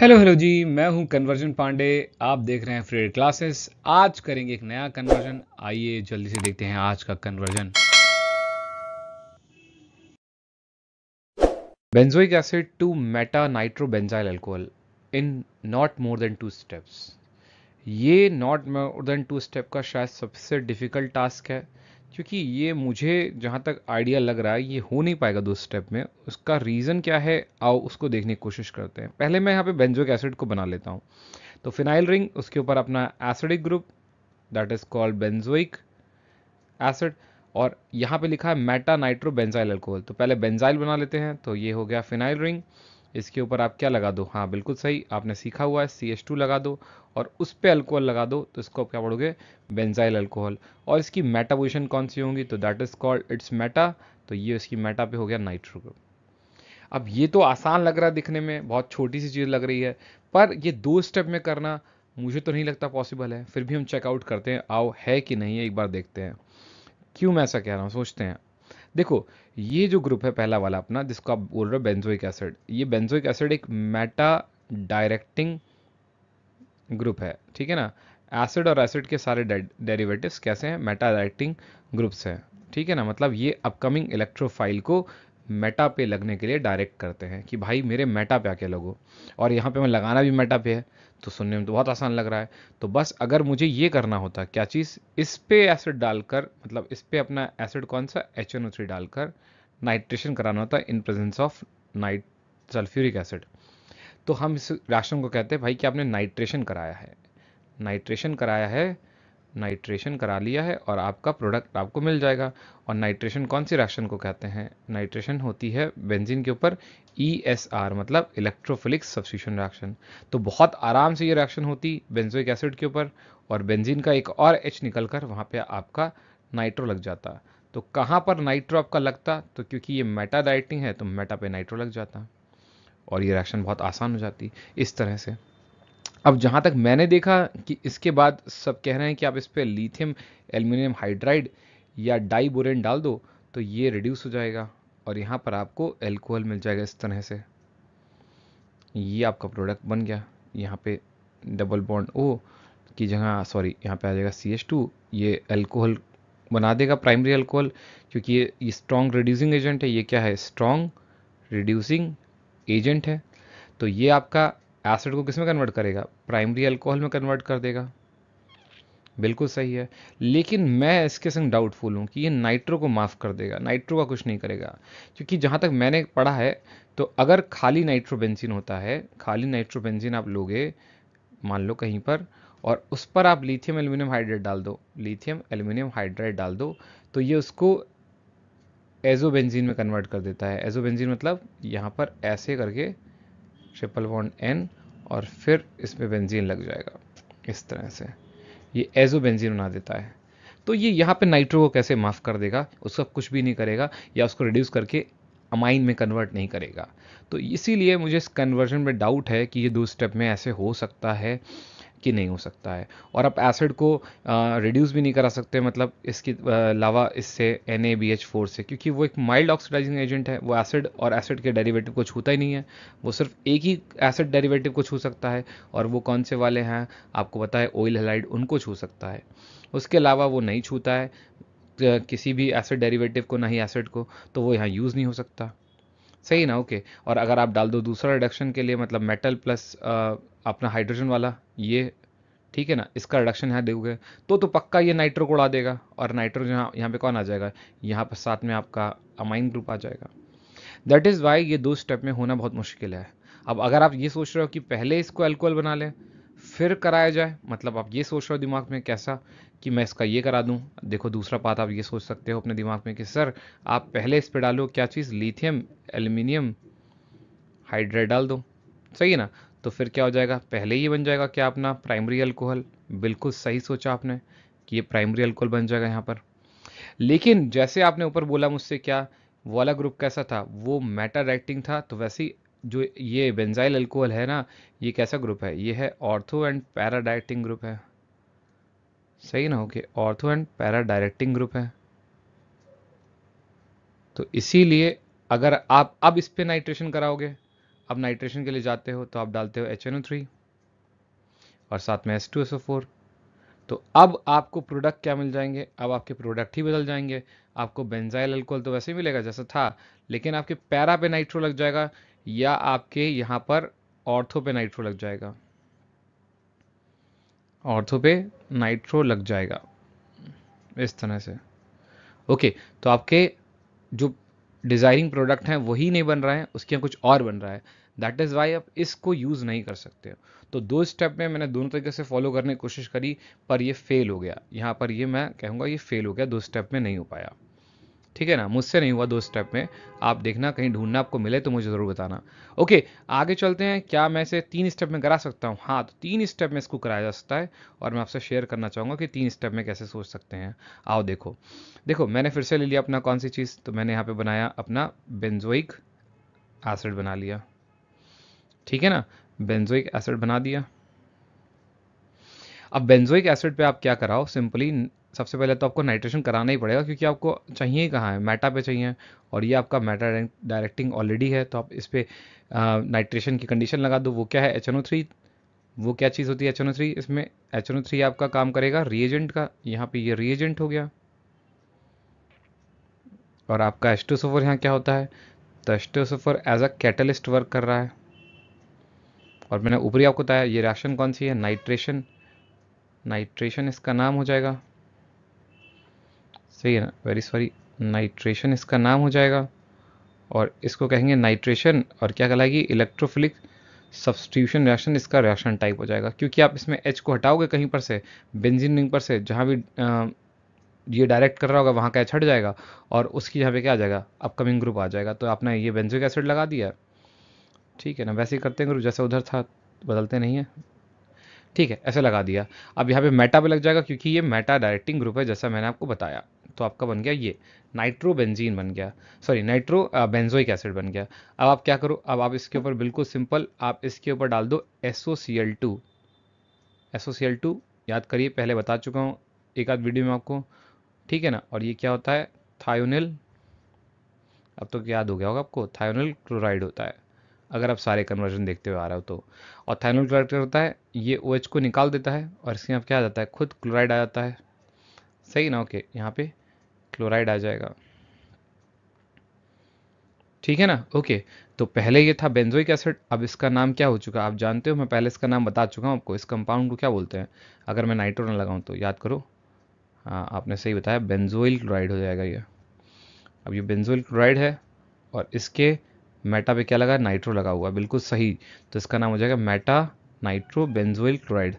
hello hello जी मैं हूं conversion Pandey आप देख रहे हैं फ्रेड क्लासेस आज करेंगे एक नया कन्वर्जन आइए जल्दी से देखते हैं आज का conversion benzoic acid to meta nitro benzyl alcohol in not more than two steps ये not more than two step का शायद सबसे डिफिकल्ट टास्क है क्योंकि ये मुझे जहाँ तक आइडिया लग रहा है ये हो नहीं पाएगा दो स्टेप में उसका रीज़न क्या है आओ उसको देखने की कोशिश करते हैं पहले मैं यहाँ पे बेंजोक एसिड को बना लेता हूँ तो फिनाइल रिंग उसके ऊपर अपना acidic group that is called benzoic acid और यहाँ पे लिखा है मेटा नाइट्रो बेंजाइल अल्कोहल तो पहले बेंजाइल बना लेते हैं तो ये हो गया फिनाइल रिंग इसके ऊपर आप क्या लगा दो हाँ बिल्कुल सही आपने सीखा हुआ है सी एच टू लगा दो और उस पर अल्कोहल लगा दो तो इसको आप क्या पढ़ोगे बेंजाइल अल्कोहल और इसकी मेटा पोजिशन कौन सी होंगी तो that is called it's meta तो ये इसकी मेटा पे हो गया नाइट्रो अब ये तो आसान लग रहा है दिखने में बहुत छोटी सी चीज़ लग रही है पर ये दो स्टेप में करना मुझे तो नहीं लगता पॉसिबल है फिर भी हम चेकआउट करते हैं आओ है कि नहीं है एक बार देखते हैं क्यों मैं ऐसा कह रहा हूँ सोचते हैं देखो ये जो ग्रुप है पहला वाला अपना जिसको आप बोल रहे हो बेंजोइक एसिड ये बेंजोइक एसिड एक मेटा डायरेक्टिंग ग्रुप है ठीक है ना एसिड और एसिड के सारे डेरिवेटिव्स कैसे हैं मेटा डायरेक्टिंग ग्रुप्स हैं ठीक है ना मतलब ये अपकमिंग इलेक्ट्रोफाइल को मेटा पे लगने के लिए डायरेक्ट करते हैं कि भाई मेरे मेटा पे आके लगो और यहाँ पे मैं लगाना भी मेटा पे है तो सुनने में तो बहुत आसान लग रहा है तो बस अगर मुझे ये करना होता क्या चीज़ इस पर एसिड डालकर मतलब इस पे अपना एसिड कौन सा एच एन ओ थ्री डालकर नाइट्रेशन कराना होता in presence of nit sulphuric acid तो हम इस राशन को कहते हैं भाई कि आपने नाइट्रेशन कराया है नाइट्रेशन कराया है नाइट्रेशन करा लिया है और आपका प्रोडक्ट आपको मिल जाएगा और नाइट्रेशन कौन सी रिएक्शन को कहते हैं नाइट्रेशन होती है बेंजीन के ऊपर ई एस आर मतलब इलेक्ट्रोफिलिक्स सब्सिशन रिएक्शन तो बहुत आराम से ये रिएक्शन होती बेंजोइक एसिड के ऊपर और बेंजीन का एक और एच निकल कर वहाँ पर आपका नाइट्रो लग जाता तो कहाँ पर नाइट्रो आपका लगता तो क्योंकि ये मेटा डाइटिंग है तो मेटा पे नाइट्रो लग जाता और ये रिएक्शन बहुत आसान हो जाती इस तरह से अब जहाँ तक मैंने देखा कि इसके बाद सब कह रहे हैं कि आप इस पर लिथियम एल्यूमिनियम हाइड्राइड या बोरेन डाल दो तो ये रिड्यूस हो जाएगा और यहाँ पर आपको एल्कोहल मिल जाएगा इस तरह से ये आपका प्रोडक्ट बन गया यहाँ पे डबल बॉन्ड ओ की जगह सॉरी यहाँ पे आ जाएगा सी एच टू ये एल्कोहल बना देगा प्राइमरी अल्कोहल क्योंकि ये, ये स्ट्रॉन्ग रिड्यूसिंग एजेंट है ये क्या है स्ट्रॉन्ग रिड्यूसिंग एजेंट है तो ये आपका एसिड को किस में कन्वर्ट करेगा प्राइमरी अल्कोहल में कन्वर्ट कर देगा बिल्कुल सही है लेकिन मैं इसके संग डाउटफुल हूँ कि ये नाइट्रो को माफ़ कर देगा नाइट्रो का कुछ नहीं करेगा क्योंकि जहाँ तक मैंने पढ़ा है तो अगर खाली नाइट्रोबेंजिन होता है खाली नाइट्रोबेंजिन आप लोगे मान लो कहीं पर और उस पर आप लिथियम एल्यूमिनियम हाइड्रेट डाल दो लिथियम एल्यूमिनियम हाइड्रेट डाल दो तो ये उसको एजोबेंजिन में कन्वर्ट कर देता है एजोबेंजिन मतलब यहाँ पर ऐसे करके ट्रिपल बॉन्ड एन और फिर इसमें बेंजीन लग जाएगा इस तरह से ये एजो बेंजीन बना देता है तो ये यहाँ पे नाइट्रो को कैसे माफ़ कर देगा उसका कुछ भी नहीं करेगा या उसको रिड्यूस करके अमाइन में कन्वर्ट नहीं करेगा तो इसीलिए मुझे इस कन्वर्जन में डाउट है कि ये दो स्टेप में ऐसे हो सकता है कि नहीं हो सकता है और आप एसिड को रिड्यूस भी नहीं करा सकते मतलब इसके अलावा इससे एन से क्योंकि वो एक माइल्ड ऑक्सीडाइजिंग एजेंट है वो एसिड और एसिड के डेरिवेटिव को छूता ही नहीं है वो सिर्फ एक ही एसिड डेरिवेटिव को छू सकता है और वो कौन से वाले हैं आपको पता है ऑयल हेलाइड उनको छू सकता है उसके अलावा वो नहीं छूता है किसी भी एसिड डेरिवेटिव को ना ही एसिड को तो वो यहाँ यूज़ नहीं हो सकता सही ना ओके और अगर आप डाल दो दूसरा रिडक्शन के लिए मतलब मेटल प्लस अपना हाइड्रोजन वाला ये ठीक है ना इसका रिडक्शन यहाँ देखोगे तो तो पक्का ये नाइट्रो को उड़ा देगा और नाइट्रो यहाँ यहाँ पे कौन आ जाएगा यहाँ पर साथ में आपका अमाइन ग्रुप आ जाएगा दैट इज़ वाई ये दो स्टेप में होना बहुत मुश्किल है अब अगर आप ये सोच रहे हो कि पहले इसको एल्कोहल बना लें फिर कराया जाए मतलब आप ये सोच रहे हो दिमाग में कैसा कि मैं इसका ये करा दूं देखो दूसरा बात आप ये सोच सकते हो अपने दिमाग में कि सर आप पहले इस पे डालो क्या चीज़ लिथियम एल्यूमिनियम हाइड्रेट डाल दो सही है ना तो फिर क्या हो जाएगा पहले ये बन जाएगा क्या अपना प्राइमरी अल्कोहल बिल्कुल सही सोचा आपने कि ये प्राइमरी अल्कोहल बन जाएगा यहाँ पर लेकिन जैसे आपने ऊपर बोला मुझसे क्या वो वाला ग्रुप कैसा था वो मैटर एक्टिंग था तो वैसे ही जो ये बेंजाइल अल्कोहल है ना ये कैसा ग्रुप है ये है ortho and para directing group है सही ना okay ortho and para directing group है तो इसीलिए अगर आप अब इस पर नाइट्रेशन कराओगे अब नाइट्रेशन के लिए जाते हो तो आप डालते हो एच और साथ में एस तो अब आपको प्रोडक्ट क्या मिल जाएंगे अब आपके प्रोडक्ट ही बदल जाएंगे आपको बेंजाइल अल्कोहल तो वैसे ही मिलेगा जैसा था लेकिन आपके पैरा पे नाइट्रो लग जाएगा या आपके यहाँ पर ऑर्थो पे नाइट्रो लग जाएगा ऑर्थो पे नाइट्रो लग जाएगा इस तरह से ओके तो आपके जो डिज़ायरिंग प्रोडक्ट हैं वही नहीं बन रहा है उसके यहाँ कुछ और बन रहा है दैट इज़ वाई आप इसको यूज़ नहीं कर सकते तो दो स्टेप में मैंने दोनों तरीके से फॉलो करने की कोशिश करी पर ये फेल हो गया यहाँ पर ये मैं कहूँगा ये फेल हो गया दो स्टेप में नहीं हो पाया ठीक है ना मुझसे नहीं हुआ दो स्टेप में आप देखना कहीं ढूंढना आपको मिले तो मुझे ज़रूर बताना ओके आगे चलते हैं क्या मैं इसे तीन स्टेप में करा सकता हूँ हाँ तो तीन स्टेप में इसको कराया जा सकता है और मैं आपसे शेयर करना चाहूँगा कि तीन स्टेप में कैसे सोच सकते हैं आओ देखो देखो मैंने फिर से ले लिया अपना कौन सी चीज़ तो मैंने यहाँ पर बनाया अपना बेंजोइक एसिड बना लिया ठीक है ना बेंजोइक एसिड बना दिया अब बेंजोइक एसिड पे आप क्या कराओ सिंपली सबसे पहले तो आपको नाइट्रेशन कराना ही पड़ेगा क्योंकि आपको चाहिए कहाँ है मेटा पे चाहिए और ये आपका मेटा डायरेक्टिंग ऑलरेडी है तो आप इस पर नाइट्रेशन की कंडीशन लगा दो वो क्या है एच वो क्या चीज़ होती है एच इसमें एच आपका काम करेगा रिएजेंट का यहाँ पर ये रिएजेंट हो गया और आपका एस्टोसोफर यहाँ क्या होता है तो एस्टोसोफर एज अ कैटलिस्ट वर्क कर रहा है और मैंने ऊपरी आपको बताया ये रिएक्शन कौन सी है नाइट्रेशन नाइट्रेशन इसका नाम हो जाएगा सही है ना वेरी सॉरी नाइट्रेशन इसका नाम हो जाएगा और इसको कहेंगे नाइट्रेशन और क्या कहलाएगी इलेक्ट्रोफिलिक सब्सटीट्यूशन रिएक्शन इसका रिएक्शन टाइप हो जाएगा क्योंकि आप इसमें एच को हटाओगे कहीं पर से बेंजीन रिंग पर से जहाँ भी आ, ये डायरेक्ट कर रहा होगा वहाँ का एच हट जाएगा और उसकी जहाँ पे क्या आ जाएगा अपकमिंग ग्रुप आ जाएगा तो आपने ये बेंजोइक एसिड लगा दिया ठीक है ना वैसे ही करते हैं ग्रुप जैसे उधर था बदलते नहीं है ठीक है ऐसे लगा दिया अब यहाँ पे मेटा पे लग जाएगा क्योंकि ये मेटा डायरेक्टिंग ग्रुप है जैसा मैंने आपको बताया तो आपका बन गया ये नाइट्रोबेंजीन बन गया सॉरी नाइट्रो बेंजोइक एसिड बन गया अब आप क्या करो अब आप इसके ऊपर बिल्कुल सिंपल आप इसके ऊपर डाल दो S C L two S C L two याद करिए पहले बता चुका हूँ एक आध वीडियो में आपको ठीक है ना और ये क्या होता है थायोनिल अब तो याद हो गया होगा आपको थायोनिल क्लोराइड होता है अगर आप सारे कन्वर्जन देखते हुए आ रहे हो तो और थायोनिल क्लोराइड क्या होता है ये ओ OH को निकाल देता है और इसके यहाँ क्या आ जाता है खुद क्लोराइड आ जाता है सही ना ओके यहाँ पे क्लोराइड आ जाएगा ठीक है ना ओके तो पहले ये था बेंजोइक एसिड अब इसका नाम क्या हो चुका आप जानते हो मैं पहले इसका नाम बता चुका हूँ आपको इस कंपाउंड को क्या बोलते हैं अगर मैं नाइट्रो ना लगाऊँ तो याद करो हाँ आपने सही बताया बेंजोइल क्लोराइड हो जाएगा ये अब ये बेंजोइल क्लोराइड है और इसके मेटा पे क्या लगा नाइट्रो लगा हुआ बिल्कुल सही तो इसका नाम हो जाएगा मेटा नाइट्रो बेंजोइल क्लोराइड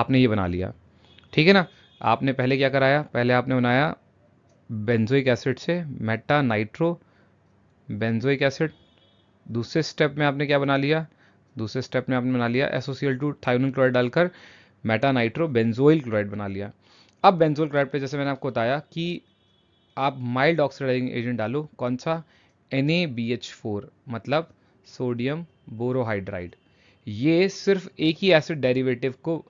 आपने ये बना लिया ठीक है ना आपने पहले क्या कराया पहले आपने बनाया बेंजोइक एसिड से मेटा नाइट्रो बेंजोइक एसिड दूसरे स्टेप में आपने क्या बना लिया दूसरे स्टेप में आपने बना लिया एसोसियल टू थायोनिल क्लोराइड डालकर मेटा नाइट्रो बेंजोइल क्लोराइड बना लिया अब बेंजोइल क्लोराइड पे जैसे मैंने आपको बताया कि आप माइल्ड ऑक्सीडाइजिंग एजेंट डालो कौन सा एन मतलब सोडियम बोरोहाइड्राइड ये सिर्फ एक ही एसिड डेरिवेटिव को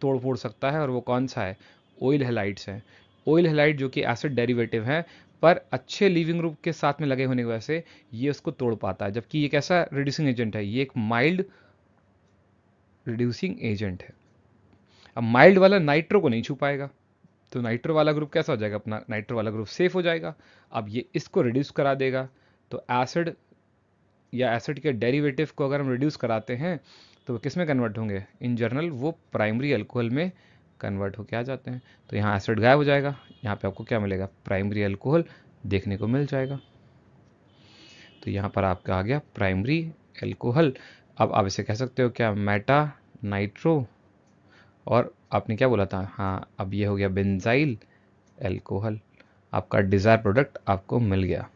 तोड़ फोड़ सकता है और वो कौन सा है ऑयल हेलाइट्स हैं ऑयल हेलाइट जो कि एसिड डेरिवेटिव है पर अच्छे लिविंग रूप के साथ में लगे होने की वजह से ये उसको तोड़ पाता है जबकि ये कैसा रिड्यूसिंग एजेंट है ये एक माइल्ड रिड्यूसिंग एजेंट है अब माइल्ड वाला नाइट्रो को नहीं छू पाएगा तो नाइट्रो वाला ग्रुप कैसा हो जाएगा अपना नाइट्रो वाला ग्रुप सेफ हो जाएगा अब ये इसको रिड्यूस करा देगा तो एसिड या एसिड के डेरिवेटिव को अगर हम रिड्यूस कराते हैं तो किस में कन्वर्ट होंगे इन जनरल वो प्राइमरी अल्कोहल में कन्वर्ट होकर आ जाते हैं तो यहाँ एसिड गायब हो जाएगा यहाँ पे आपको क्या मिलेगा प्राइमरी अल्कोहल देखने को मिल जाएगा तो यहाँ पर आपका आ गया प्राइमरी अल्कोहल अब आप इसे कह सकते हो क्या मेटा नाइट्रो और आपने क्या बोला था हाँ अब ये हो गया बेंजाइल एल्कोहल आपका डिज़ायर प्रोडक्ट आपको मिल गया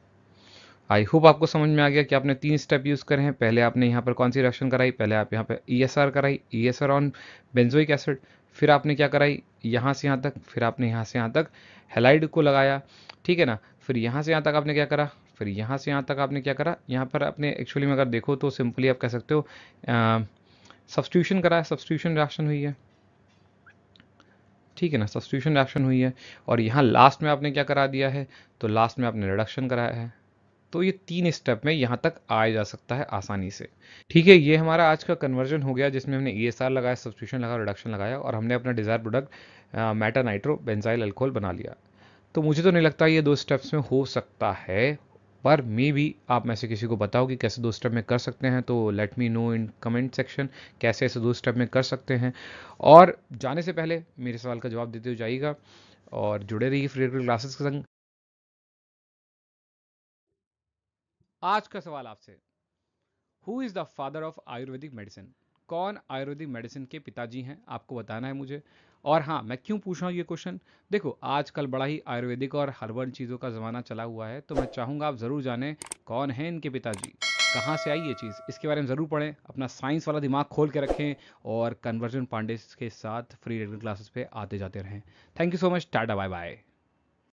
आई होप आपको समझ में आ गया कि आपने तीन स्टेप यूज़ करे हैं पहले आपने यहाँ पर कौन सी रिएक्शन कराई पहले आप यहाँ पर ई एस आर कराई E S R on benzoic acid फिर आपने क्या कराई यहाँ से यहाँ तक फिर आपने यहाँ से यहाँ तक हेलाइड को लगाया ठीक है ना फिर यहाँ से यहाँ तक आपने क्या करा फिर यहाँ से यहाँ तक आपने क्या करा यहाँ पर आपने एक्चुअली में अगर देखो तो सिंपली आप कह सकते हो सब्सटीट्यूशन करा है सब्सटीट्यूशन रिएक्शन हुई है ठीक है ना सब्सटीट्यूशन रिएक्शन हुई है और यहाँ लास्ट में आपने क्या करा दिया है तो लास्ट में आपने रिडक्शन कराया है तो ये तीन स्टेप में यहाँ तक आया जा सकता है आसानी से ठीक है ये हमारा आज का कन्वर्जन हो गया जिसमें हमने ई लगाया सब्सक्रिप्शन लगाया रिडक्शन लगाया और हमने अपना desired product meta nitro benzyl alcohol बना लिया तो मुझे तो नहीं लगता ये दो स्टेप्स में हो सकता है पर मे भी आप में से किसी को बताओ कि कैसे दो स्टेप में कर सकते हैं तो let me know in comment section कैसे ऐसे दो स्टेप में कर सकते हैं और जाने से पहले मेरे सवाल का जवाब देते हुए जाइएगा और जुड़े रहिए फ्री क्लासेस के संग आज का सवाल आपसे who is the father of Ayurvedic medicine कौन आयुर्वेदिक मेडिसिन के पिताजी हैं आपको बताना है मुझे और हाँ मैं क्यों पूछ रहा हूँ ये क्वेश्चन देखो आजकल बड़ा ही आयुर्वेदिक और हर्बल चीज़ों का ज़माना चला हुआ है तो मैं चाहूँगा आप ज़रूर जानें कौन है इनके पिताजी कहाँ से आई ये चीज़ इसके बारे में ज़रूर पढ़ें अपना साइंस वाला दिमाग खोल के रखें और कन्वर्जन पांडे के साथ फ्री रेडिंग क्लासेस पे आते जाते रहें thank you so much tata bye bye